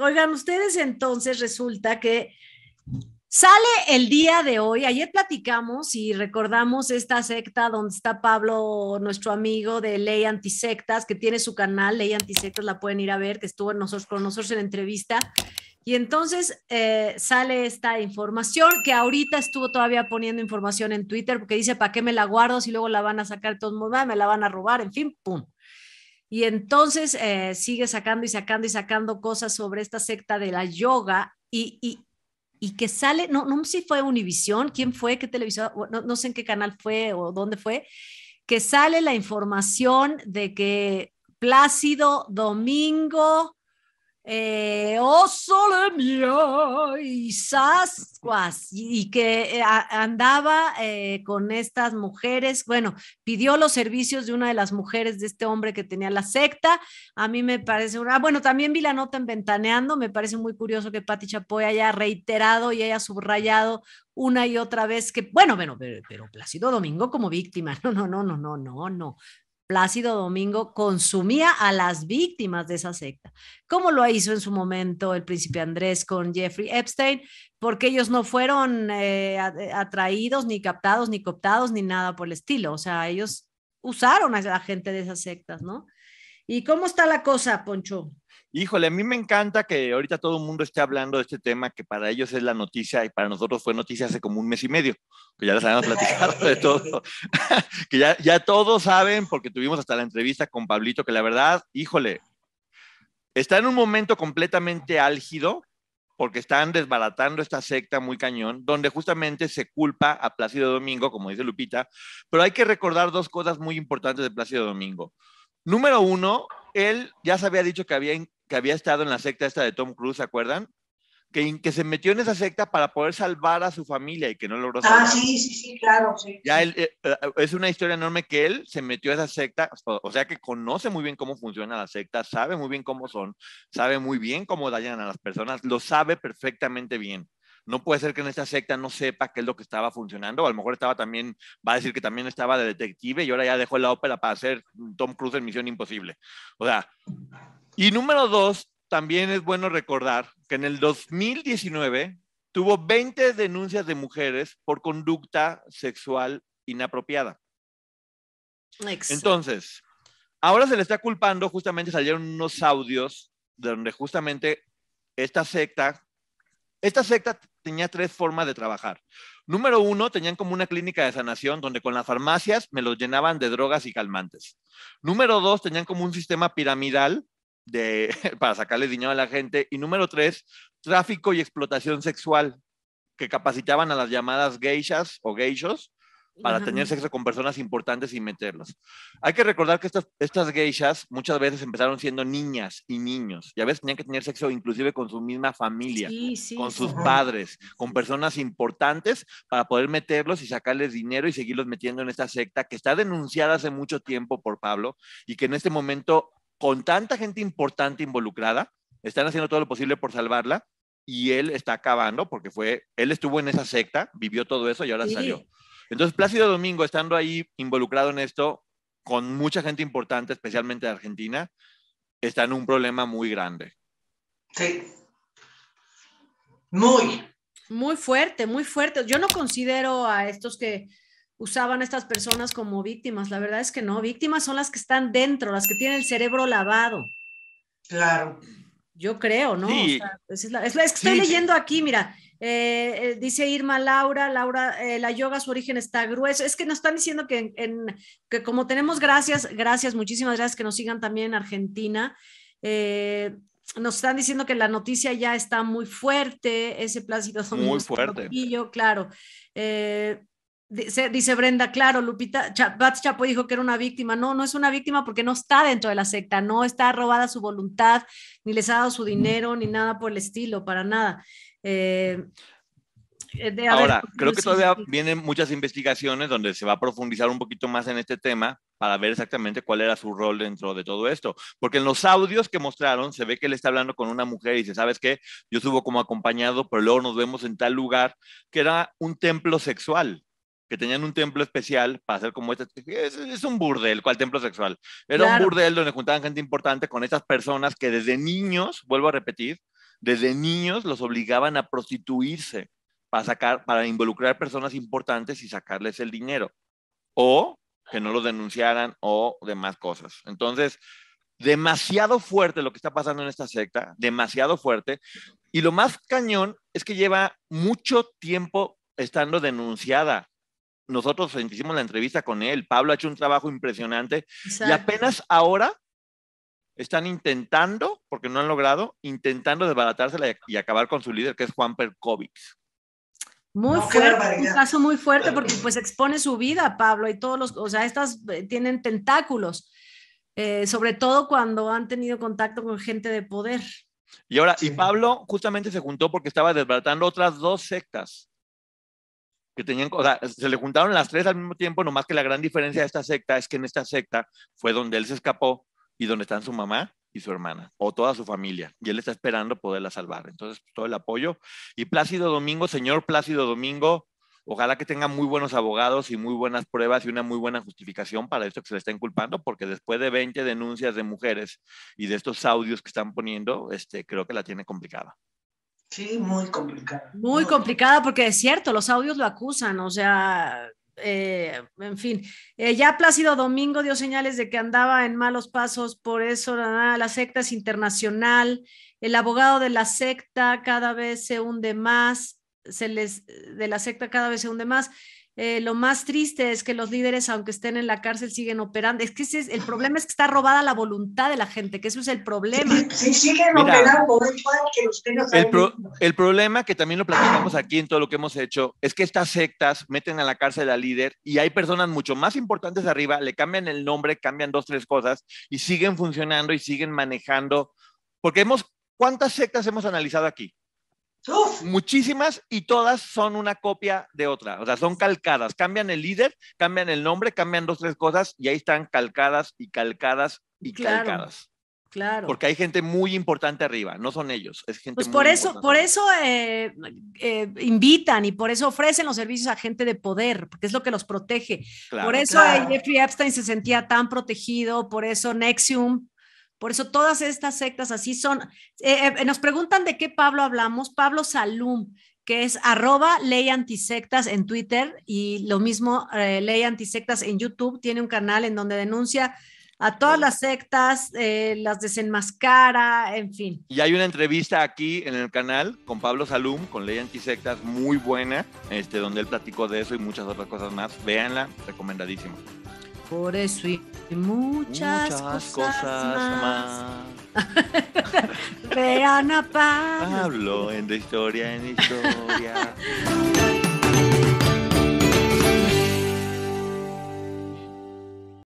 Oigan, ustedes entonces resulta que Sale el día de hoy. Ayer platicamos y recordamos esta secta donde está Pablo, nuestro amigo de Ley Antisectas, que tiene su canal, Ley Antisectas, la pueden ir a ver, que estuvo con nosotros, nosotros en entrevista. Y entonces eh, sale esta información que ahorita estuvo todavía poniendo información en Twitter porque dice, ¿para qué me la guardo si luego la van a sacar todos modos? Ah, me la van a robar, en fin, ¡pum! Y entonces eh, sigue sacando y sacando y sacando cosas sobre esta secta de la yoga y, y, que sale, no, no sé si fue Univisión, quién fue, qué televisión, no, no sé en qué canal fue o dónde fue, que sale la información de que Plácido Domingo eh, oh y y que eh, andaba eh, con estas mujeres bueno pidió los servicios de una de las mujeres de este hombre que tenía la secta a mí me parece una bueno también vi la nota en ventaneando me parece muy curioso que Pati Chapoy haya reiterado y haya subrayado una y otra vez que, bueno, bueno, pero, pero, Plácido Domingo como víctima, no, no, no, no, no, no, no, Plácido Domingo consumía a las víctimas de esa secta, como lo hizo en su momento el príncipe Andrés con Jeffrey Epstein, porque ellos no fueron eh, eh, atraídos, ni captados, ni cooptados, ni nada por el estilo. O sea, ellos usaron a la gente de esas sectas, ¿no? ¿Y cómo está la cosa, Poncho? Híjole, a mí me encanta que ahorita todo el mundo esté hablando de este tema que para ellos es la noticia y para nosotros fue noticia hace como un mes y medio, que ya les habíamos platicado de todo, que ya, ya todos saben porque tuvimos hasta la entrevista con Pablito, que la verdad, híjole, está en un momento completamente álgido porque están desbaratando esta secta muy cañón, donde justamente se culpa a Plácido Domingo, como dice Lupita, pero hay que recordar dos cosas muy importantes de Plácido Domingo. Número uno, él ya se había dicho que había, que había estado en la secta esta de Tom Cruise, ¿se acuerdan? Que, que se metió en esa secta para poder salvar a su familia y que no logró salvar. Ah, sí, sí, sí, claro, sí. Ya él, eh, eh, es una historia enorme que él se metió a esa secta, o sea que conoce muy bien cómo funciona la secta, sabe muy bien cómo son, sabe muy bien cómo dañan a las personas, lo sabe perfectamente bien. No puede ser que en esta secta no sepa qué es lo que estaba funcionando. A lo mejor estaba también, va a decir que también estaba de detective y ahora ya dejó la ópera para hacer Tom Cruise en Misión Imposible. O sea, y número dos, también es bueno recordar que en el 2019 tuvo 20 denuncias de mujeres por conducta sexual inapropiada. Entonces, ahora se le está culpando, justamente salieron unos audios donde justamente esta secta esta secta tenía tres formas de trabajar. Número uno, tenían como una clínica de sanación donde con las farmacias me los llenaban de drogas y calmantes. Número dos, tenían como un sistema piramidal de, para sacarle dinero a la gente. Y número tres, tráfico y explotación sexual, que capacitaban a las llamadas geishas o geishos para tener sexo con personas importantes y meterlos. Hay que recordar que estas, estas geishas muchas veces empezaron siendo niñas y niños, y a veces tenían que tener sexo inclusive con su misma familia, con sus padres, con personas importantes para poder meterlos y sacarles dinero y seguirlos metiendo en esta secta que está denunciada hace mucho tiempo por Pablo y que en este momento, con tanta gente importante involucrada, están haciendo todo lo posible por salvarla y él está acabando porque fue, él estuvo en esa secta, vivió todo eso y ahora salió. Entonces, Plácido Domingo, estando ahí involucrado en esto, con mucha gente importante, especialmente de Argentina, está en un problema muy grande. Sí. Muy. Muy fuerte, muy fuerte. Yo no considero a estos que usaban a estas personas como víctimas. La verdad es que no. Víctimas son las que están dentro, las que tienen el cerebro lavado. Claro. Yo creo, ¿no? es, la, que estoy leyendo aquí, mira, eh, eh, dice Irma Laura, Laura, eh, la yoga, su origen está grueso. Es que nos están diciendo que, que como tenemos gracias, gracias, muchísimas gracias que nos sigan también en Argentina. nos están diciendo que la noticia ya está muy fuerte, ese plácido son Muy fuerte. y Yo, claro. Dice, Brenda, claro, Lupita, Chapo dijo que era una víctima. No, no es una víctima porque no está dentro de la secta, no está robada su voluntad, ni les ha dado su dinero, ni nada por el estilo, para nada. Eh, eh, Ahora, creo que todavía vienen muchas investigaciones donde se va a profundizar un poquito más en este tema para ver exactamente cuál era su rol dentro de todo esto. Porque en los audios que mostraron se ve que él está hablando con una mujer y dice, ¿sabes qué? Yo subo como acompañado, pero luego nos vemos en tal lugar que era un templo sexual que tenían un templo especial para hacer como este, es, un burdel, ¿cuál templo sexual. Era un burdel donde juntaban gente importante con estas personas que desde niños, vuelvo a repetir, desde niños los obligaban a prostituirse para sacar, para involucrar personas importantes y sacarles el dinero o que no lo denunciaran o demás cosas. Entonces, demasiado fuerte lo que está pasando en esta secta, demasiado fuerte. Y lo más cañón es que lleva mucho tiempo estando denunciada. Nosotros hicimos la entrevista con él, Pablo ha hecho un trabajo impresionante y apenas ahora están intentando, porque no han logrado, intentando desbaratársela y acabar con su líder, que es Juan Perkovic. Muy fuerte, un caso muy fuerte porque pues expone su vida, Pablo, y todos los, o sea, estas eh, tienen tentáculos, eh, sobre todo cuando han tenido contacto con gente de poder. Y ahora, y Pablo justamente se juntó porque estaba desbaratando otras dos sectas que tenían, o sea, se le juntaron las tres al mismo tiempo, nomás que la gran diferencia de esta secta es que en esta secta fue donde él se escapó y donde están su mamá y su hermana o toda su familia y él está esperando poderla salvar. Entonces, pues, todo el apoyo. Y Plácido Domingo, señor Plácido Domingo, ojalá que tenga muy buenos abogados y muy buenas pruebas y una muy buena justificación para esto que se le está inculpando, porque después de 20 denuncias de mujeres y de estos audios que están poniendo, este, creo que la tiene complicada. Sí, muy complicada. Muy, muy complicada, porque es cierto, los audios lo acusan, o sea, eh, en fin, eh, ya Plácido Domingo dio señales de que andaba en malos pasos, por eso la, la secta es internacional, el abogado de la secta cada vez se hunde más, se les, de la secta cada vez se hunde más. Eh, lo más triste es que los líderes, aunque estén en la cárcel, siguen operando. Es que el problema es que está robada la voluntad de la gente, que eso es el problema. Sí, siguen operando. El, el problema, que también lo platicamos aquí en todo lo que hemos hecho, es que estas sectas meten a la cárcel al líder y hay personas mucho más importantes arriba, le cambian el nombre, cambian dos, tres cosas y siguen funcionando y siguen manejando. Porque hemos, ¿cuántas sectas hemos analizado aquí? Muchísimas y todas son una copia de otra, o sea, son calcadas. Cambian el líder, cambian el nombre, cambian dos, tres cosas y ahí están calcadas y calcadas y calcadas. Claro. Porque hay gente muy importante arriba, no son ellos, es gente pues por eso, por eso eh, eh, invitan y por eso ofrecen los servicios a gente de poder, porque es lo que los protege. por eso eh, Jeffrey Epstein se sentía tan protegido, por eso Nexium por eso todas estas sectas así son. Eh, eh, eh, nos preguntan de qué Pablo hablamos. Pablo Salum, que es arroba ley antisectas en Twitter y lo mismo eh, ley antisectas en YouTube. Tiene un canal en donde denuncia a todas las sectas, las desenmascara, en fin. Y hay una entrevista aquí en el canal con Pablo Salum, con Ley Antisectas, muy buena, este, donde él platicó de eso y muchas otras cosas más. Véanla, recomendadísima. Por eso y muchas, cosas, más. Vean a Pablo. Pablo en la historia en historia.